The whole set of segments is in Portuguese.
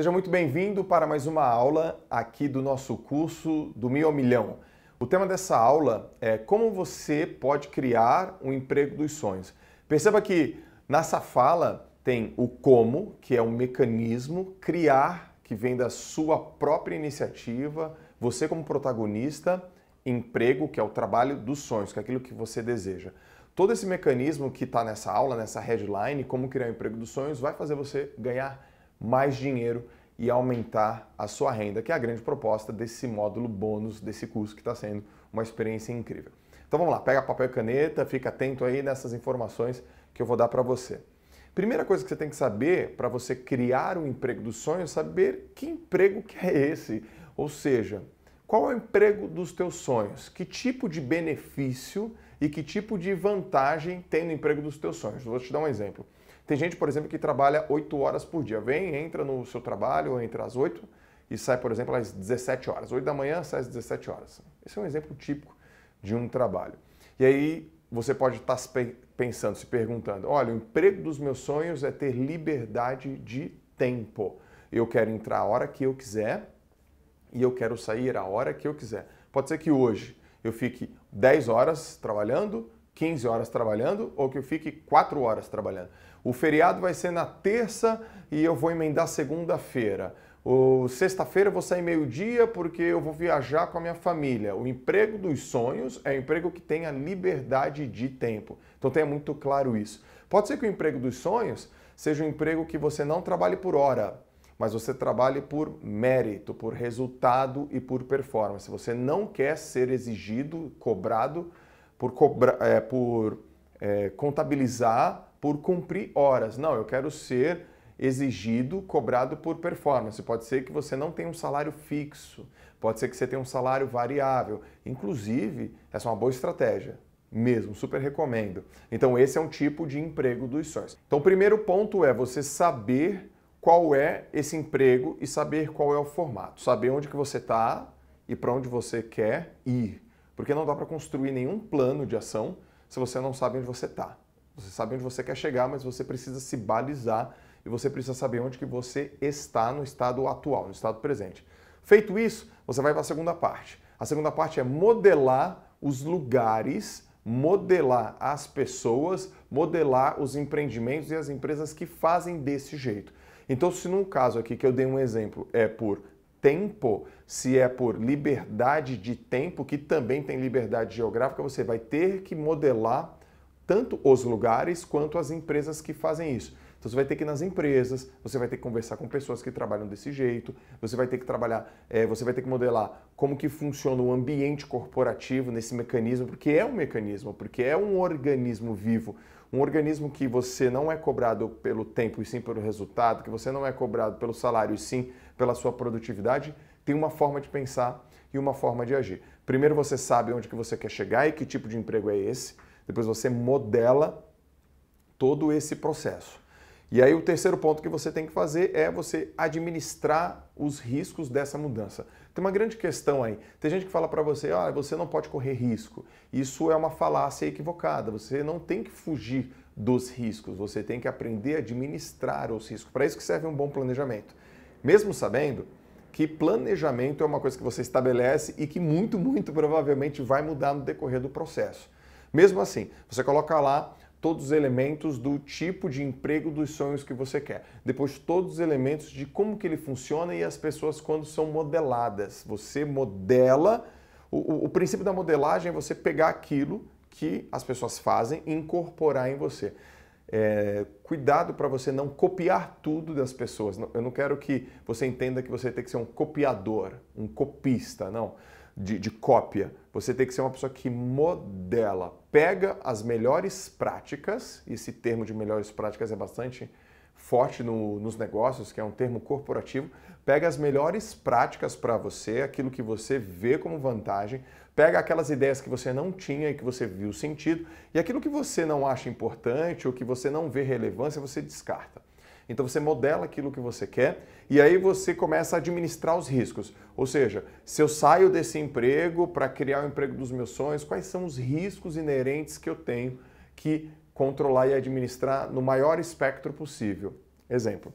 Seja muito bem-vindo para mais uma aula aqui do nosso curso do Mil ao Milhão. O tema dessa aula é como você pode criar um emprego dos sonhos. Perceba que nessa fala tem o como, que é um mecanismo, criar, que vem da sua própria iniciativa, você como protagonista, emprego, que é o trabalho dos sonhos, que é aquilo que você deseja. Todo esse mecanismo que está nessa aula, nessa headline, como criar um emprego dos sonhos, vai fazer você ganhar mais dinheiro e aumentar a sua renda, que é a grande proposta desse módulo bônus, desse curso que está sendo uma experiência incrível. Então vamos lá, pega papel e caneta, fica atento aí nessas informações que eu vou dar para você. Primeira coisa que você tem que saber para você criar um emprego dos sonhos, é saber que emprego que é esse. Ou seja, qual é o emprego dos teus sonhos? Que tipo de benefício e que tipo de vantagem tem no emprego dos teus sonhos? Vou te dar um exemplo. Tem gente, por exemplo, que trabalha 8 horas por dia. Vem, entra no seu trabalho, entra às 8 e sai, por exemplo, às 17 horas. 8 da manhã, sai às 17 horas. Esse é um exemplo típico de um trabalho. E aí você pode estar tá se pensando, se perguntando: olha, o emprego dos meus sonhos é ter liberdade de tempo. Eu quero entrar a hora que eu quiser e eu quero sair a hora que eu quiser. Pode ser que hoje eu fique 10 horas trabalhando, 15 horas trabalhando ou que eu fique 4 horas trabalhando. O feriado vai ser na terça e eu vou emendar segunda-feira. O sexta-feira eu vou sair meio-dia porque eu vou viajar com a minha família. O emprego dos sonhos é o emprego que tem a liberdade de tempo. Então tenha muito claro isso. Pode ser que o emprego dos sonhos seja um emprego que você não trabalhe por hora, mas você trabalhe por mérito, por resultado e por performance. Você não quer ser exigido, cobrado por, cobrar, é, por é, contabilizar por cumprir horas. Não, eu quero ser exigido, cobrado por performance. Pode ser que você não tenha um salário fixo, pode ser que você tenha um salário variável. Inclusive, essa é uma boa estratégia. Mesmo, super recomendo. Então, esse é um tipo de emprego dos sóis. Então, o primeiro ponto é você saber qual é esse emprego e saber qual é o formato. Saber onde que você está e para onde você quer ir. Porque não dá para construir nenhum plano de ação se você não sabe onde você está. Você sabe onde você quer chegar, mas você precisa se balizar e você precisa saber onde que você está no estado atual, no estado presente. Feito isso, você vai para a segunda parte. A segunda parte é modelar os lugares, modelar as pessoas, modelar os empreendimentos e as empresas que fazem desse jeito. Então, se no caso aqui que eu dei um exemplo é por tempo, se é por liberdade de tempo, que também tem liberdade geográfica, você vai ter que modelar tanto os lugares quanto as empresas que fazem isso. Então você vai ter que ir nas empresas, você vai ter que conversar com pessoas que trabalham desse jeito, você vai ter que trabalhar, é, você vai ter que modelar como que funciona o ambiente corporativo nesse mecanismo, porque é um mecanismo, porque é um organismo vivo. Um organismo que você não é cobrado pelo tempo e sim pelo resultado, que você não é cobrado pelo salário e sim pela sua produtividade, tem uma forma de pensar e uma forma de agir. Primeiro você sabe onde que você quer chegar e que tipo de emprego é esse, depois você modela todo esse processo. E aí o terceiro ponto que você tem que fazer é você administrar os riscos dessa mudança. Tem uma grande questão aí. Tem gente que fala para você, ah, você não pode correr risco. Isso é uma falácia equivocada. Você não tem que fugir dos riscos. Você tem que aprender a administrar os riscos. Para isso que serve um bom planejamento. Mesmo sabendo que planejamento é uma coisa que você estabelece e que muito, muito provavelmente vai mudar no decorrer do processo. Mesmo assim, você coloca lá todos os elementos do tipo de emprego dos sonhos que você quer. Depois todos os elementos de como que ele funciona e as pessoas quando são modeladas. Você modela, o, o, princípio da modelagem é você pegar aquilo que as pessoas fazem e incorporar em você. É, cuidado para você não copiar tudo das pessoas. Eu não quero que você entenda que você tem que ser um copiador, um copista, não, de, de cópia. Você tem que ser uma pessoa que modela, pega as melhores práticas, esse termo de melhores práticas é bastante forte no, nos negócios, que é um termo corporativo, pega as melhores práticas para você, aquilo que você vê como vantagem, pega aquelas ideias que você não tinha e que você viu sentido, e aquilo que você não acha importante ou que você não vê relevância, você descarta. Então você modela aquilo que você quer e aí você começa a administrar os riscos. Ou seja, se eu saio desse emprego para criar o emprego dos meus sonhos, quais são os riscos inerentes que eu tenho que controlar e administrar no maior espectro possível? Exemplo.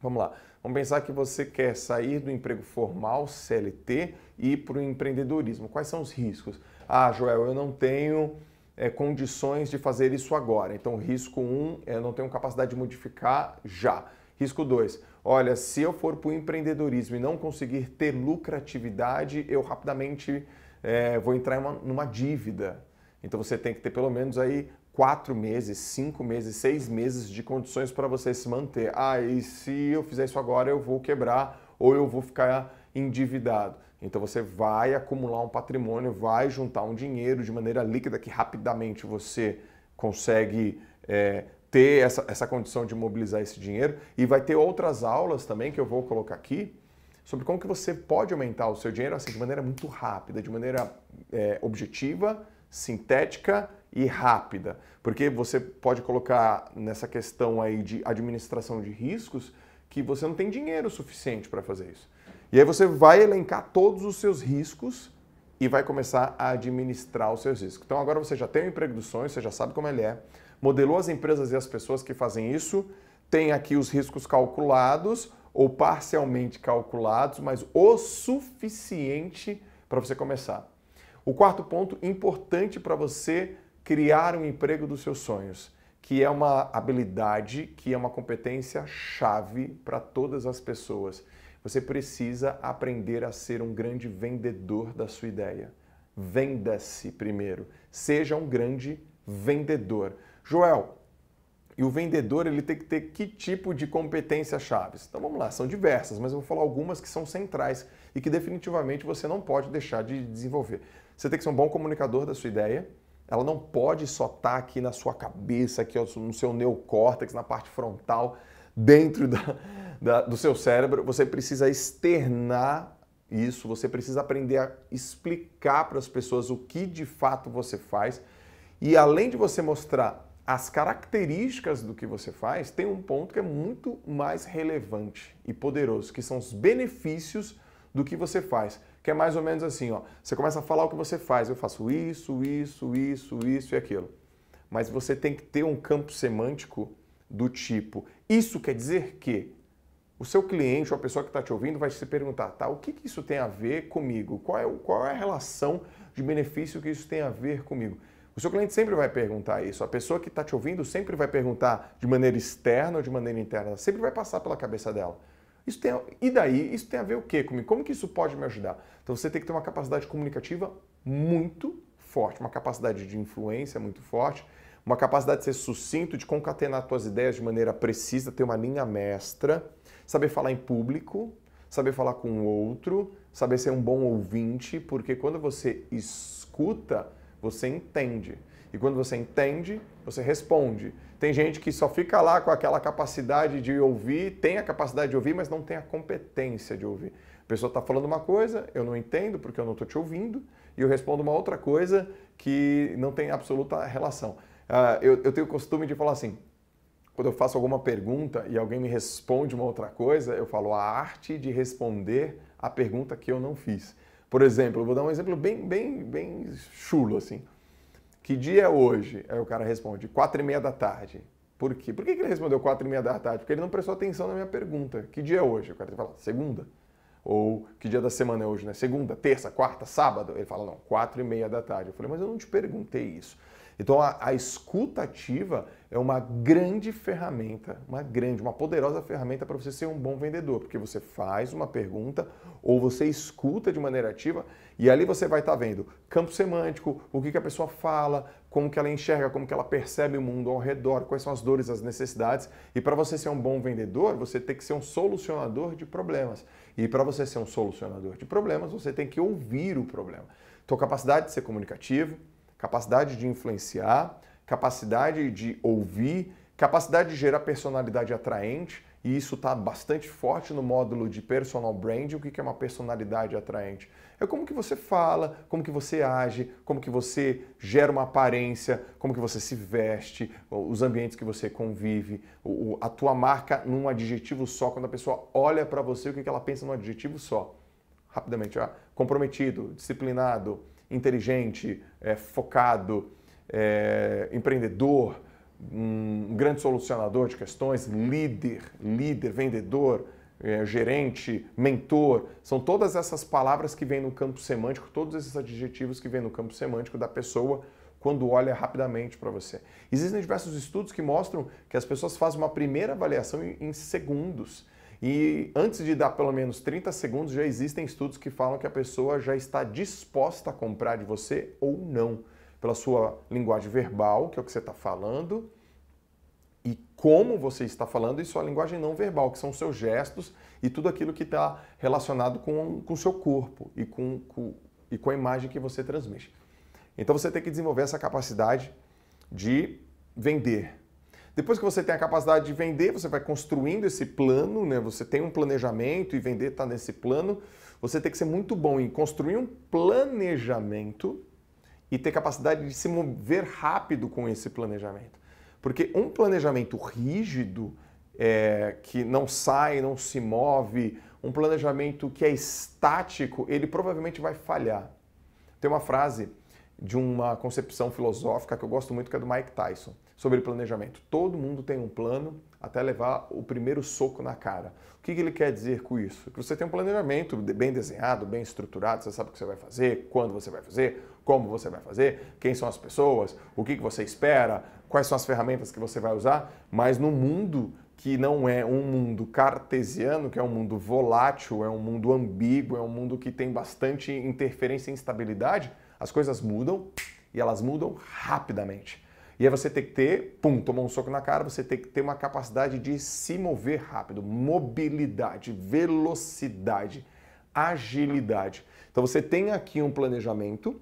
Vamos lá. Vamos pensar que você quer sair do emprego formal, CLT, e ir para o empreendedorismo. Quais são os riscos? Ah, Joel, eu não tenho é, condições de fazer isso agora. Então, risco 1, um, eu é não tenho capacidade de modificar já. Risco 2, olha, se eu for para o empreendedorismo e não conseguir ter lucratividade, eu rapidamente é, vou entrar uma, numa dívida. Então, você tem que ter pelo menos aí quatro meses, cinco meses, seis meses de condições para você se manter. Ah, e se eu fizer isso agora, eu vou quebrar ou eu vou ficar endividado. Então você vai acumular um patrimônio, vai juntar um dinheiro de maneira líquida que rapidamente você consegue é, ter essa, essa condição de mobilizar esse dinheiro. E vai ter outras aulas também que eu vou colocar aqui sobre como que você pode aumentar o seu dinheiro assim, de maneira muito rápida, de maneira é, objetiva, sintética e rápida. Porque você pode colocar nessa questão aí de administração de riscos que você não tem dinheiro suficiente para fazer isso. E aí você vai elencar todos os seus riscos e vai começar a administrar os seus riscos. Então agora você já tem o emprego dos sonhos, você já sabe como ele é, modelou as empresas e as pessoas que fazem isso, tem aqui os riscos calculados ou parcialmente calculados, mas o suficiente para você começar. O quarto ponto importante para você criar um emprego dos seus sonhos, que é uma habilidade, que é uma competência chave para todas as pessoas você precisa aprender a ser um grande vendedor da sua ideia. Venda-se primeiro. Seja um grande vendedor. Joel, e o vendedor ele tem que ter que tipo de competência chaves? Então vamos lá, são diversas, mas eu vou falar algumas que são centrais e que definitivamente você não pode deixar de desenvolver. Você tem que ser um bom comunicador da sua ideia. Ela não pode só estar tá aqui na sua cabeça, aqui no seu neocórtex, na parte frontal dentro da, da, do seu cérebro, você precisa externar isso, você precisa aprender a explicar para as pessoas o que de fato você faz. E além de você mostrar as características do que você faz, tem um ponto que é muito mais relevante e poderoso, que são os benefícios do que você faz. Que é mais ou menos assim, ó. Você começa a falar o que você faz, eu faço isso, isso, isso, isso e aquilo. Mas você tem que ter um campo semântico do tipo: Isso quer dizer que o seu cliente ou a pessoa que está te ouvindo vai se perguntar, tá, o que, que, isso tem a ver comigo? Qual é, qual é a relação de benefício que isso tem a ver comigo? O seu cliente sempre vai perguntar isso. A pessoa que está te ouvindo sempre vai perguntar de maneira externa ou de maneira interna. Sempre vai passar pela cabeça dela. Isso tem, e daí, isso tem a ver o quê comigo? Como que isso pode me ajudar? Então você tem que ter uma capacidade comunicativa muito forte, uma capacidade de influência muito forte uma capacidade de ser sucinto, de concatenar suas ideias de maneira precisa, ter uma linha mestra, saber falar em público, saber falar com o outro, saber ser um bom ouvinte, porque quando você escuta, você entende. E quando você entende, você responde. Tem gente que só fica lá com aquela capacidade de ouvir, tem a capacidade de ouvir, mas não tem a competência de ouvir. A pessoa está falando uma coisa, eu não entendo porque eu não estou te ouvindo, e eu respondo uma outra coisa que não tem absoluta relação. Ah, eu, eu tenho o costume de falar assim, quando eu faço alguma pergunta e alguém me responde uma outra coisa, eu falo a arte de responder a pergunta que eu não fiz. Por exemplo, eu vou dar um exemplo bem, bem, bem chulo assim. Que dia é hoje? Aí o cara responde, quatro e meia da tarde. Por quê? Por que ele respondeu quatro e meia da tarde? Porque ele não prestou atenção na minha pergunta. Que dia é hoje? O cara fala, segunda. Ou que dia da semana é hoje, né? Segunda, terça, quarta, sábado? Ele fala, não, quatro e meia da tarde. Eu falei, mas eu não te perguntei isso. Então a, a escuta ativa é uma grande ferramenta, uma grande, uma poderosa ferramenta para você ser um bom vendedor, porque você faz uma pergunta ou você escuta de maneira ativa e ali você vai estar tá vendo campo semântico, o que, que a pessoa fala, como que ela enxerga, como que ela percebe o mundo ao redor, quais são as dores, as necessidades. E para você ser um bom vendedor, você tem que ser um solucionador de problemas. E para você ser um solucionador de problemas, você tem que ouvir o problema. Tua capacidade de ser comunicativo, capacidade de influenciar, capacidade de ouvir, capacidade de gerar personalidade atraente, e isso está bastante forte no módulo de personal branding. O que é uma personalidade atraente? É como que você fala, como que você age, como que você gera uma aparência, como que você se veste, os ambientes que você convive, a tua marca num adjetivo só. Quando a pessoa olha para você, o que ela pensa num adjetivo só? Rapidamente, ó. comprometido, disciplinado, inteligente, é, focado, é, empreendedor, um grande solucionador de questões, líder, líder, vendedor, é, gerente, mentor, são todas essas palavras que vêm no campo semântico, todos esses adjetivos que vêm no campo semântico da pessoa quando olha rapidamente para você. Existem diversos estudos que mostram que as pessoas fazem uma primeira avaliação em segundos. E antes de dar pelo menos 30 segundos, já existem estudos que falam que a pessoa já está disposta a comprar de você ou não, pela sua linguagem verbal, que é o que você está falando, e como você está falando, e sua linguagem não verbal, que são os seus gestos e tudo aquilo que está relacionado com o seu corpo e com, com, e com a imagem que você transmite. Então você tem que desenvolver essa capacidade de vender, depois que você tem a capacidade de vender, você vai construindo esse plano, né? Você tem um planejamento e vender está nesse plano. Você tem que ser muito bom em construir um planejamento e ter capacidade de se mover rápido com esse planejamento. Porque um planejamento rígido, é, que não sai, não se move, um planejamento que é estático, ele provavelmente vai falhar. Tem uma frase de uma concepção filosófica que eu gosto muito, que é do Mike Tyson sobre planejamento. Todo mundo tem um plano até levar o primeiro soco na cara. O que ele quer dizer com isso? Que você tem um planejamento bem desenhado, bem estruturado, você sabe o que você vai fazer, quando você vai fazer, como você vai fazer, quem são as pessoas, o que você espera, quais são as ferramentas que você vai usar, mas no mundo que não é um mundo cartesiano, que é um mundo volátil, é um mundo ambíguo, é um mundo que tem bastante interferência e instabilidade, as coisas mudam e elas mudam rapidamente. E aí você tem que ter, pum, tomou um soco na cara, você tem que ter uma capacidade de se mover rápido, mobilidade, velocidade, agilidade. Então você tem aqui um planejamento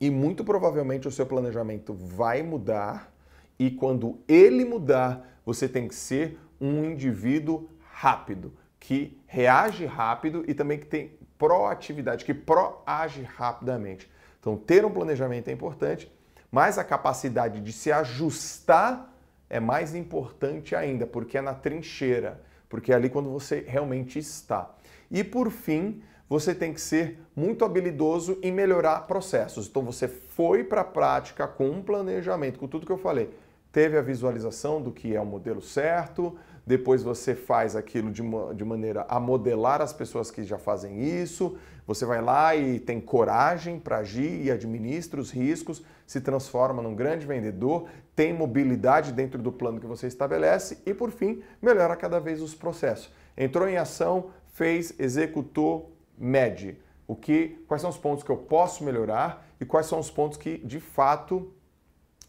e muito provavelmente o seu planejamento vai mudar e quando ele mudar, você tem que ser um indivíduo rápido, que reage rápido e também que tem proatividade, que proage rapidamente. Então ter um planejamento é importante mas a capacidade de se ajustar é mais importante ainda, porque é na trincheira, porque é ali quando você realmente está. E por fim, você tem que ser muito habilidoso em melhorar processos. Então você foi para a prática com um planejamento, com tudo que eu falei. Teve a visualização do que é o modelo certo, depois você faz aquilo de, de maneira a modelar as pessoas que já fazem isso, você vai lá e tem coragem para agir e administra os riscos se transforma num grande vendedor, tem mobilidade dentro do plano que você estabelece e, por fim, melhora cada vez os processos. Entrou em ação, fez, executou, mede. O que, quais são os pontos que eu posso melhorar e quais são os pontos que de fato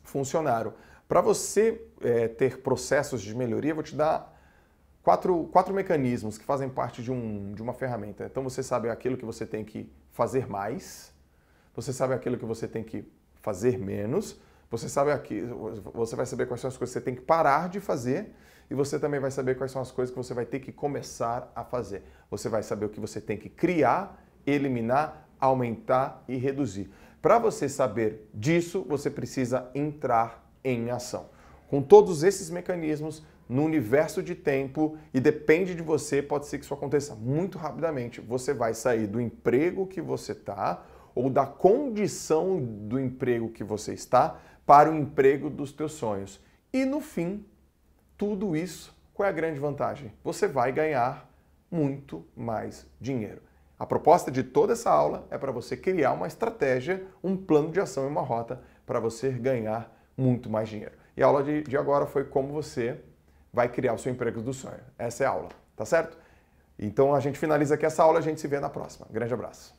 funcionaram. Para você é, ter processos de melhoria, vou te dar quatro, quatro mecanismos que fazem parte de, um, de uma ferramenta. Então você sabe aquilo que você tem que fazer mais, você sabe aquilo que você tem que fazer menos, você sabe aqui, você vai saber quais são as coisas que você tem que parar de fazer e você também vai saber quais são as coisas que você vai ter que começar a fazer. Você vai saber o que você tem que criar, eliminar, aumentar e reduzir. Para você saber disso, você precisa entrar em ação. Com todos esses mecanismos no universo de tempo e depende de você, pode ser que isso aconteça muito rapidamente. Você vai sair do emprego que você está ou da condição do emprego que você está para o emprego dos teus sonhos. E no fim, tudo isso, qual é a grande vantagem? Você vai ganhar muito mais dinheiro. A proposta de toda essa aula é para você criar uma estratégia, um plano de ação e uma rota para você ganhar muito mais dinheiro. E a aula de, de agora foi como você vai criar o seu emprego do sonho. Essa é a aula, tá certo? Então a gente finaliza aqui essa aula, a gente se vê na próxima. Grande abraço.